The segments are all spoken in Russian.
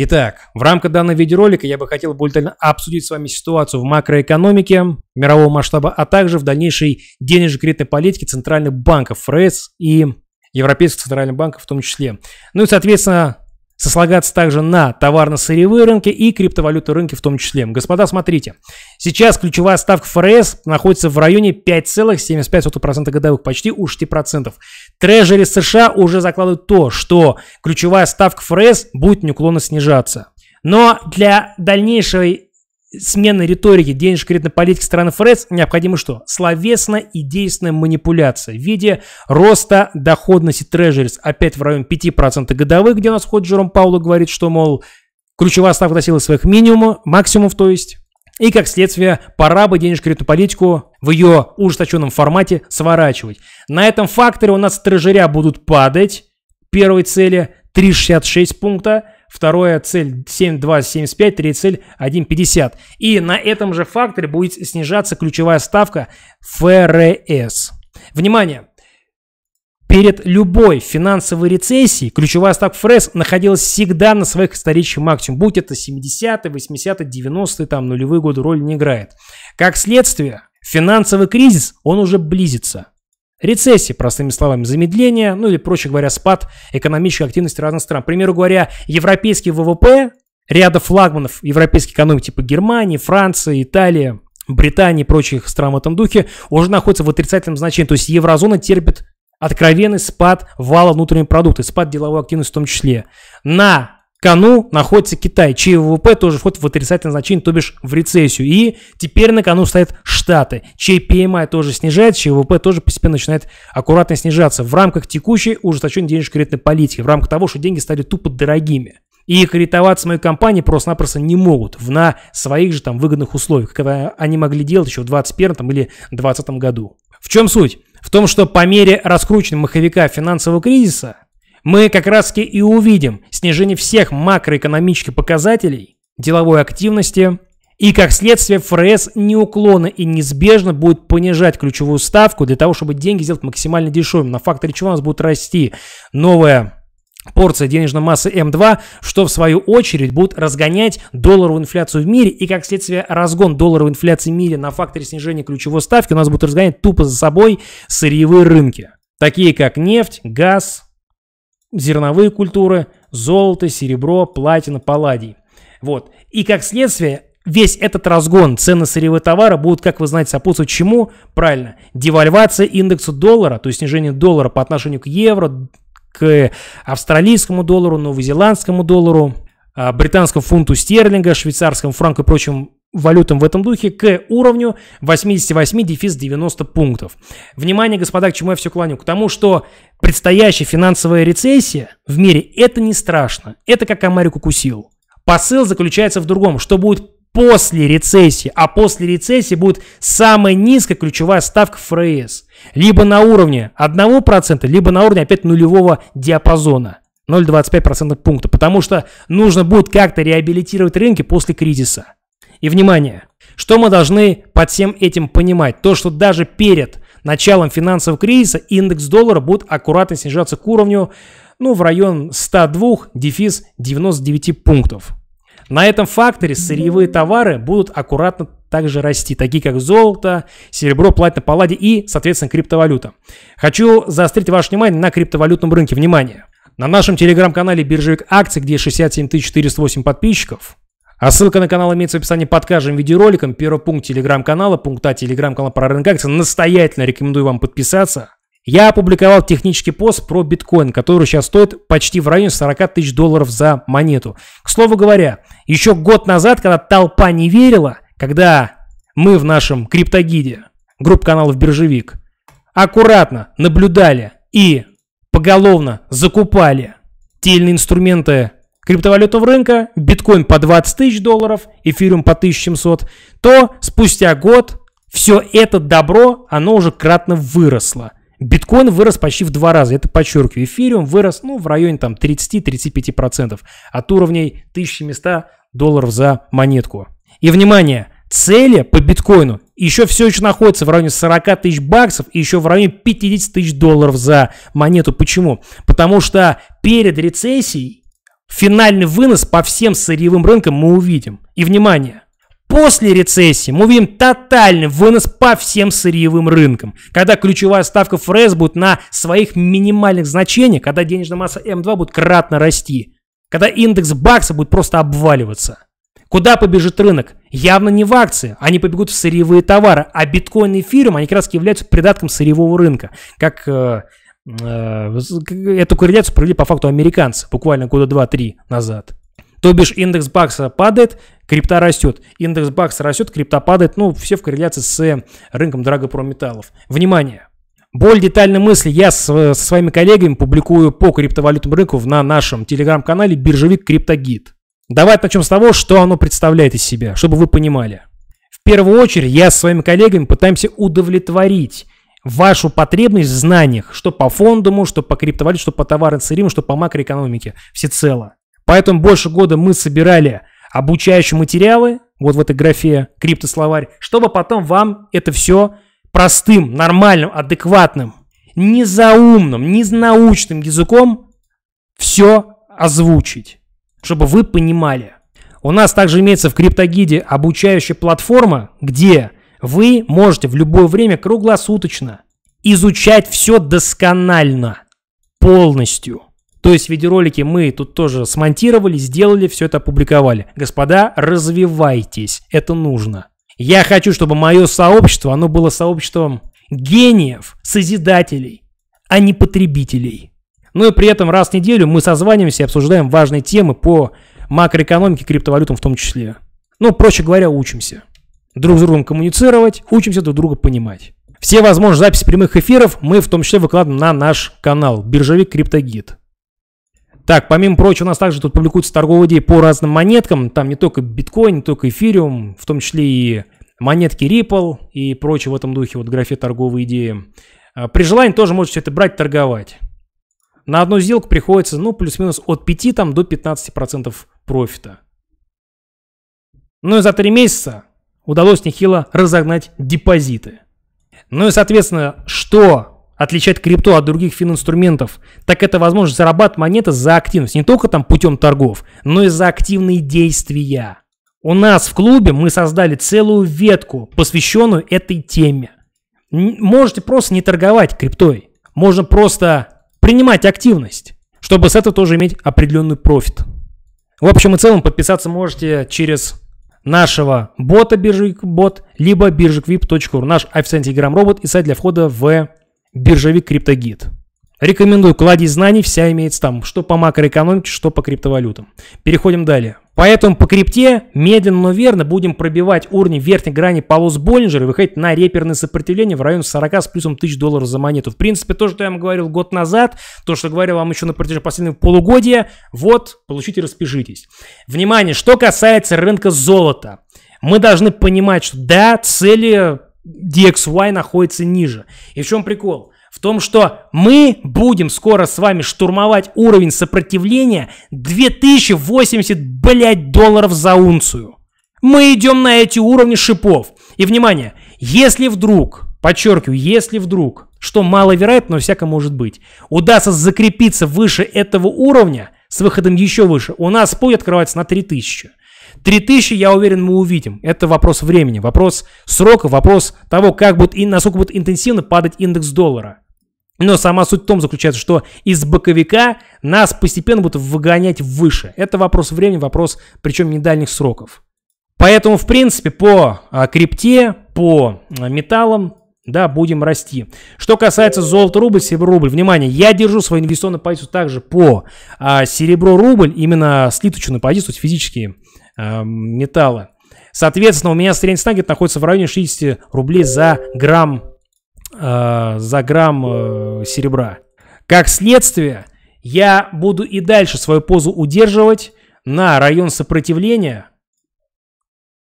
Итак, в рамках данного видеоролика я бы хотел более детально обсудить с вами ситуацию в макроэкономике мирового масштаба, а также в дальнейшей денежно-кредитной политике центральных банков ФРС и Европейского центрального банка в том числе. Ну и, соответственно, сослагаться также на товарно-сырьевые рынки и криптовалютные рынки в том числе. Господа, смотрите. Сейчас ключевая ставка ФРС находится в районе 5,75% годовых, почти у 6%. Трежери США уже закладывают то, что ключевая ставка ФРС будет неуклонно снижаться. Но для дальнейшей смены риторики денежно-кредитной политики стран ФРС необходимо что? Словесная и действенная манипуляция в виде роста доходности трежерис опять в районе 5% годовых, где у нас хоть Джером Паулу говорит, что, мол, ключевая ставка достигла своих минимумов, максимумов, то есть. И, как следствие, пора бы денежную кредитную политику в ее ужесточенном формате сворачивать. На этом факторе у нас трежеря будут падать первой цели 3,66 пункта – Вторая цель 7,275, третья цель 1,50. И на этом же факторе будет снижаться ключевая ставка ФРС. Внимание! Перед любой финансовой рецессией ключевая ставка ФРС находилась всегда на своих исторических максимумах. Будь это 70-е, 80-е, 90-е, там нулевые годы, роль не играет. Как следствие, финансовый кризис, он уже близится рецессии, простыми словами, замедление, ну или, проще говоря, спад экономической активности разных стран. К примеру говоря, европейский ВВП ряда флагманов европейской экономики типа Германии, Франции, Италии, Британии и прочих стран в этом духе уже находится в отрицательном значении. То есть еврозона терпит откровенный спад вала внутреннего продукта, спад деловой активности в том числе. На кону находится Китай, чей ВВП тоже входит в отрицательное значение, то бишь в рецессию. И теперь на кону стоят Штаты, чей PMI тоже снижается, чей ВВП тоже постепенно начинает аккуратно снижаться в рамках текущей ужесточенной денежно-кредитной политики, в рамках того, что деньги стали тупо дорогими. И кредитоваться мои компании просто-напросто не могут в, на своих же там выгодных условиях, когда они могли делать еще в 2021 или 2020 году. В чем суть? В том, что по мере раскрученного маховика финансового кризиса мы как раз таки и увидим снижение всех макроэкономических показателей деловой активности, и как следствие ФРС неуклонно и неизбежно будет понижать ключевую ставку для того, чтобы деньги сделать максимально дешевыми. На факторе чего у нас будет расти новая порция денежной массы М2, что в свою очередь будет разгонять долларовую инфляцию в мире, и как следствие разгон долларовой инфляции в мире на факторе снижения ключевой ставки у нас будут разгонять тупо за собой сырьевые рынки, такие как нефть, газ, зерновые культуры, золото, серебро, платина, палладий. Вот. И как следствие, весь этот разгон цены на сырьевые будут, как вы знаете, сопутствовать чему? Правильно, девальвация индекса доллара, то есть снижение доллара по отношению к евро, к австралийскому доллару, новозеландскому доллару, а, британскому фунту стерлинга, швейцарскому франку и прочим валютам в этом духе к уровню 88 дефис 90 пунктов. Внимание, господа, к чему я все клоню? К тому, что предстоящая финансовая рецессия в мире – это не страшно. Это как Америку кусил. Посыл заключается в другом, что будет после рецессии, а после рецессии будет самая низкая ключевая ставка ФРС. Либо на уровне 1%, либо на уровне опять нулевого диапазона. 0,25% пункта, потому что нужно будет как-то реабилитировать рынки после кризиса. И внимание, что мы должны под всем этим понимать? То, что даже перед началом финансового кризиса индекс доллара будет аккуратно снижаться к уровню ну, в район 102 дефис 99 пунктов. На этом факторе сырьевые товары будут аккуратно также расти, такие как золото, серебро, платина, палладий и, соответственно, криптовалюта. Хочу заострить ваше внимание на криптовалютном рынке. Внимание! На нашем телеграм-канале «Биржевик Акций», где 67 408 подписчиков, а ссылка на канал имеется в описании под каждым видеороликом. Первый пункт телеграм-канала, пункт А телеграм-канала про рынок акций. Настоятельно рекомендую вам подписаться. Я опубликовал технический пост про биткоин, который сейчас стоит почти в районе 40 тысяч долларов за монету. К слову говоря, еще год назад, когда толпа не верила, когда мы в нашем криптогиде, группа каналов «Биржевик», аккуратно наблюдали и поголовно закупали те или иные инструменты криптовалютного рынка, биткоин по 20 тысяч долларов, эфириум по 1700, то спустя год все это добро, оно уже кратно выросло. Биткоин вырос почти в два раза, это подчеркиваю. Эфириум вырос ну, в районе там 30-35% от уровней 1700 долларов за монетку. И внимание, цели по биткоину еще все еще находятся в районе 40 тысяч баксов и еще в районе 50 тысяч долларов за монету. Почему? Потому что перед рецессией Финальный вынос по всем сырьевым рынкам мы увидим. И внимание! После рецессии мы увидим тотальный вынос по всем сырьевым рынкам, когда ключевая ставка ФРС будет на своих минимальных значениях, когда денежная масса М2 будет кратно расти, когда индекс бакса будет просто обваливаться. Куда побежит рынок? Явно не в акции. Они побегут в сырьевые товары. А биткоин и эфириум, они как раз являются придатком сырьевого рынка. Как э, Э, эту корреляцию провели по факту американцы буквально года 2-3 назад. То бишь индекс бакса падает, крипта растет. Индекс бакса растет, крипта падает. Ну, все в корреляции с э, рынком драгопромметаллов. Внимание! Более детальные мысли я с, э, со своими коллегами публикую по криптовалютному рынку на нашем телеграм-канале «Биржевик Криптогид». Давайте начнем с того, что оно представляет из себя, чтобы вы понимали. В первую очередь я со своими коллегами пытаемся удовлетворить вашу потребность в знаниях, что по фондам, что по криптовалюте, что по товарам сырьевым, что по макроэкономике всецело. Поэтому больше года мы собирали обучающие материалы, вот в этой графе криптословарь, чтобы потом вам это все простым, нормальным, адекватным, не заумным, не научным языком все озвучить, чтобы вы понимали. У нас также имеется в криптогиде обучающая платформа, где вы можете в любое время круглосуточно изучать все досконально, полностью. То есть видеоролики мы тут тоже смонтировали, сделали, все это опубликовали. Господа, развивайтесь, это нужно. Я хочу, чтобы мое сообщество, оно было сообществом гениев, созидателей, а не потребителей. Ну и при этом раз в неделю мы созваниваемся и обсуждаем важные темы по макроэкономике, криптовалютам в том числе. Ну, проще говоря, учимся друг с другом коммуницировать, учимся друг друга понимать. Все возможные записи прямых эфиров мы в том числе выкладываем на наш канал «Биржевик Криптогид». Так, помимо прочего, у нас также тут публикуются торговые идеи по разным монеткам. Там не только биткоин, не только эфириум, в том числе и монетки Ripple и прочее в этом духе, вот графе торговые идеи. А, при желании тоже можете все это брать, торговать. На одну сделку приходится, ну, плюс-минус от 5 там, до 15% профита. Ну и за 3 месяца удалось нехило разогнать депозиты. Ну и, соответственно, что отличает крипту от других фининструментов, так это возможность зарабатывать монеты за активность. Не только там путем торгов, но и за активные действия. У нас в клубе мы создали целую ветку, посвященную этой теме. Можете просто не торговать криптой. Можно просто принимать активность, чтобы с этого тоже иметь определенный профит. В общем и целом подписаться можете через нашего бота биржевик-бот, либо биржевик.vip.ru, наш официальный телеграм-робот и сайт для входа в биржевик криптогид. Рекомендую, кладезь знаний вся имеется там, что по макроэкономике, что по криптовалютам. Переходим далее. Поэтому по крипте медленно, но верно будем пробивать уровни верхней грани полос Боллинджера и выходить на реперное сопротивление в районе 40 с плюсом тысяч долларов за монету. В принципе, то, что я вам говорил год назад, то, что говорил вам еще на протяжении последнего полугодия, вот, получите, распишитесь. Внимание, что касается рынка золота. Мы должны понимать, что да, цели DXY находятся ниже. И в чем прикол? в том, что мы будем скоро с вами штурмовать уровень сопротивления 2080, блядь, долларов за унцию. Мы идем на эти уровни шипов. И, внимание, если вдруг, подчеркиваю, если вдруг, что маловероятно, но всяко может быть, удастся закрепиться выше этого уровня, с выходом еще выше, у нас путь открывается на 3000. 3000, я уверен, мы увидим. Это вопрос времени, вопрос срока, вопрос того, как будет насколько будет интенсивно падать индекс доллара. Но сама суть в том заключается, что из боковика нас постепенно будут выгонять выше. Это вопрос времени, вопрос причем не дальних сроков. Поэтому, в принципе, по а, крипте, по а, металлам, да, будем расти. Что касается золота рубль, серебро рубль, внимание, я держу свою инвестиционную позицию также по а, серебро рубль, именно слиточную позицию, то есть физические а, металлы. Соответственно, у меня средний стагет находится в районе 60 рублей за грамм Э, за грамм э, серебра. Как следствие, я буду и дальше свою позу удерживать на район сопротивления,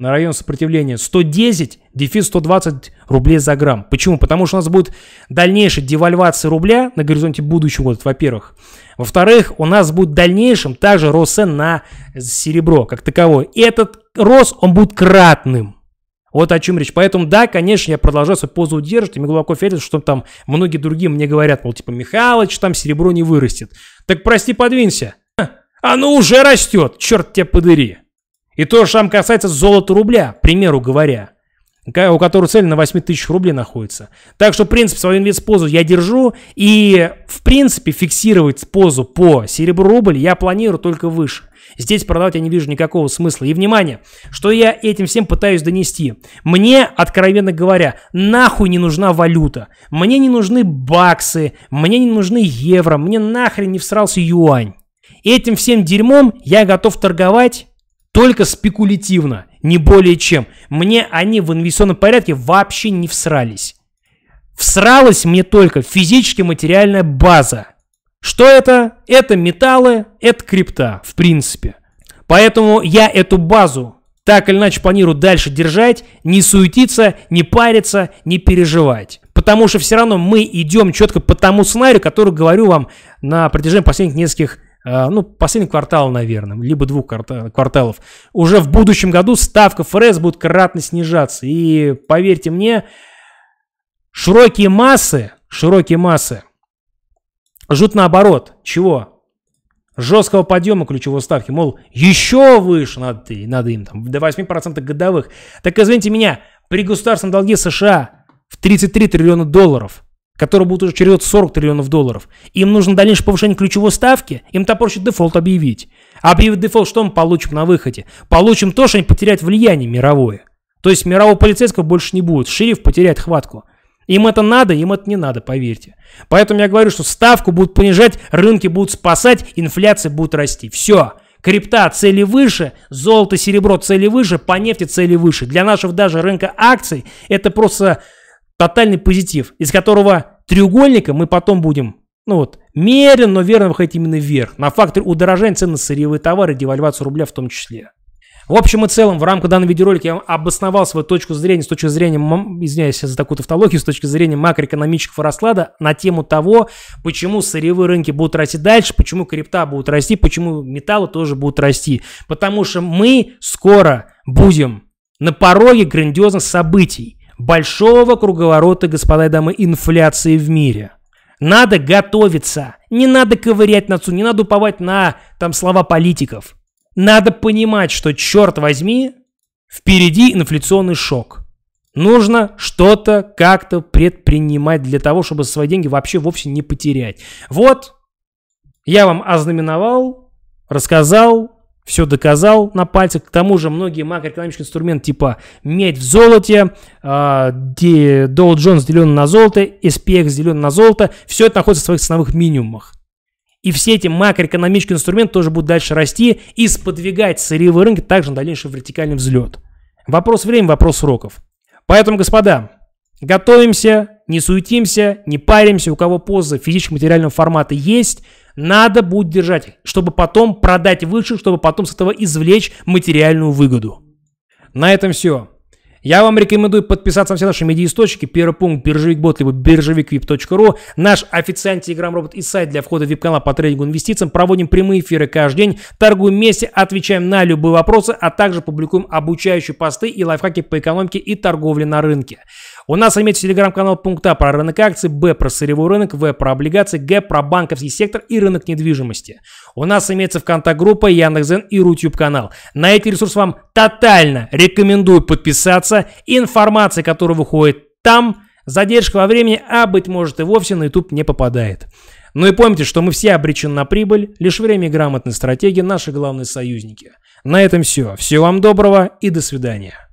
на район сопротивления 110, дефис 120 рублей за грамм. Почему? Потому что у нас будет дальнейшая девальвация рубля на горизонте будущего года, во-первых. Во-вторых, у нас будет в дальнейшем также рост цен на серебро как таковой. И этот рост, он будет кратным. Вот о чем речь. Поэтому, да, конечно, я продолжаю свою позу удерживать, и мне глубоко верит, что там многие другие мне говорят, мол, типа, Михалыч, там серебро не вырастет. Так прости, подвинься. Оно уже растет, черт тебя подери. И то же самое касается золота рубля, к примеру говоря у которой цель на 8 тысяч рублей находится. Так что принцип свою инвестпозу я держу. И в принципе фиксировать позу по серебру рубль я планирую только выше. Здесь продавать я не вижу никакого смысла. И внимание, что я этим всем пытаюсь донести. Мне, откровенно говоря, нахуй не нужна валюта. Мне не нужны баксы, мне не нужны евро, мне нахрен не всрался юань. Этим всем дерьмом я готов торговать только спекулятивно не более чем. Мне они в инвестиционном порядке вообще не всрались. Всралась мне только физически материальная база. Что это? Это металлы, это крипта, в принципе. Поэтому я эту базу так или иначе планирую дальше держать, не суетиться, не париться, не переживать. Потому что все равно мы идем четко по тому сценарию, который говорю вам на протяжении последних нескольких Э, ну, последний квартал, наверное, либо двух кварталов, уже в будущем году ставка ФРС будет кратно снижаться. И поверьте мне, широкие массы, широкие массы ждут наоборот. Чего? Жесткого подъема ключевой ставки. Мол, еще выше надо, надо им, там, до 8% годовых. Так извините меня, при государственном долге США в 33 триллиона долларов – который будет уже через 40 триллионов долларов. Им нужно дальнейшее повышение ключевой ставки, им там проще дефолт объявить. А объявив дефолт, что мы получим на выходе? Получим то, что они потеряют влияние мировое. То есть мирового полицейского больше не будет, шериф потеряет хватку. Им это надо, им это не надо, поверьте. Поэтому я говорю, что ставку будут понижать, рынки будут спасать, инфляция будет расти. Все. Крипта цели выше, золото, серебро цели выше, по нефти цели выше. Для нашего даже рынка акций это просто тотальный позитив, из которого треугольника мы потом будем ну вот, мерен, но верно выходить именно вверх, на фактор удорожания цен на сырьевые товары, девальвацию рубля в том числе. В общем и целом, в рамках данного видеоролика я обосновал свою точку зрения с точки зрения, извиняюсь за такую тавтологию, с точки зрения макроэкономического расклада на тему того, почему сырьевые рынки будут расти дальше, почему крипта будут расти, почему металлы тоже будут расти. Потому что мы скоро будем на пороге грандиозных событий большого круговорота, господа и дамы, инфляции в мире. Надо готовиться. Не надо ковырять носу, не надо уповать на там слова политиков. Надо понимать, что, черт возьми, впереди инфляционный шок. Нужно что-то как-то предпринимать для того, чтобы свои деньги вообще вовсе не потерять. Вот, я вам ознаменовал, рассказал все доказал на пальцах. К тому же многие макроэкономические инструменты типа медь в золоте, а, Dow Jones делен на золото, SPX делен на золото, все это находится в своих ценовых минимумах. И все эти макроэкономические инструменты тоже будут дальше расти и сподвигать сырьевые рынки также на дальнейший вертикальный взлет. Вопрос времени, вопрос сроков. Поэтому, господа, готовимся, не суетимся, не паримся, у кого позы физически-материального формата есть – надо будет держать, чтобы потом продать выше, чтобы потом с этого извлечь материальную выгоду. На этом все. Я вам рекомендую подписаться на все наши медиа-источники. Первый пункт – биржевик бот, либо биржевиквип.ру. Наш официальный телеграм-робот и сайт для входа в вип-канал по трейдингу инвестициям. Проводим прямые эфиры каждый день, торгуем вместе, отвечаем на любые вопросы, а также публикуем обучающие посты и лайфхаки по экономике и торговле на рынке. У нас имеется телеграм-канал пункта про рынок акций, Б про сырьевой рынок, В про облигации, Г про банковский сектор и рынок недвижимости. У нас имеется ВКонтакт-группа, Яндекс.Зен и Рутюб канал. На эти ресурсы вам тотально рекомендую подписаться касается информации, которая выходит там, задержка во времени, а, быть может, и вовсе на YouTube не попадает. Ну и помните, что мы все обречены на прибыль, лишь время и грамотные стратегии – наши главные союзники. На этом все. Всего вам доброго и до свидания.